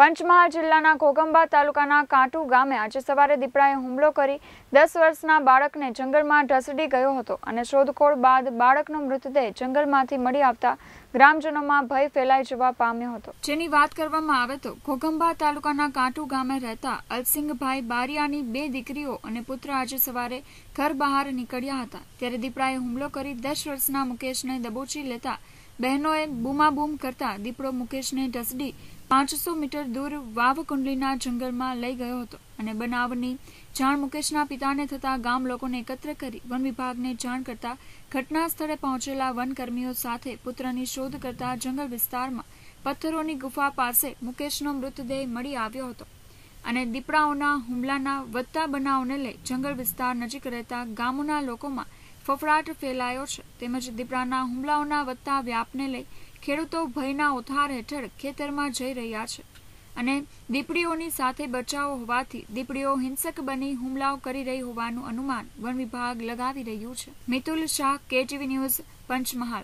પંચમહાલ જિલ્લાના કોગંબા તાલુકાના કાંટુ ગામે આજે સવારે દીપડાએ હુમલો કરી દસ વર્ષના બાળકને જંગલમાં ઢસડી ગયો હતો અને શોધખોળ બાદ બાળકનો મૃતદેહ જંગલમાંથી મળી આવતા ગ્રામજનોમાં ભય ફેલાઈ જવા પામ્યો હતો જેની વાત કરવામાં આવે તો કોગંબા તાલુકાના કાંટુ ગામે રહેતા અલસિંહભાઈ બારિયાની બે દીકરીઓ અને પુત્ર આજે સવારે ઘર બહાર નીકળ્યા હતા ત્યારે દીપડાએ હુમલો કરી દસ વર્ષના મુકેશને દબોચી લેતા બહેનોએ બૂમાબૂમ કરતા દીપડો મુકેશને ઢસડી પાંચસો મીટર દૂર વાવકુંડલીના જંગલમાં લઈ ગયો હતો અને બનાવની જાણ મુકેશના પિતાને થતા ગામ લોકોને એકત્ર કરી વન વિભાગને જાણ કરતા ઘટના સ્થળે પહોંચેલા વનકર્મીઓ સાથે પુત્રની શોધ કરતા જંગલ વિસ્તારમાં પથ્થરોની ગુફા પાસે મુકેશનો મૃતદેહ મળી આવ્યો હતો અને દીપડાઓના હુમલાના વધતા બનાવને લઈ જંગલ વિસ્તાર નજીક રહેતા ગામોના લોકોમાં ફફડાટ ફેલાયો છે તેમજ દીપડાના હુમલાઓના વધતા વ્યાપને લઈ ખેડૂતો ભયના ઉથાર હેઠળ ખેતરમાં જઈ રહ્યા છે અને દીપડીઓની સાથે બચાવ હોવાથી દીપડીઓ હિંસક બની હુમલાઓ કરી રહી હોવાનું અનુમાન વન વિભાગ લગાવી રહ્યું છે મિતુલ શાહ કેટીવી ન્યૂઝ પંચમહાલ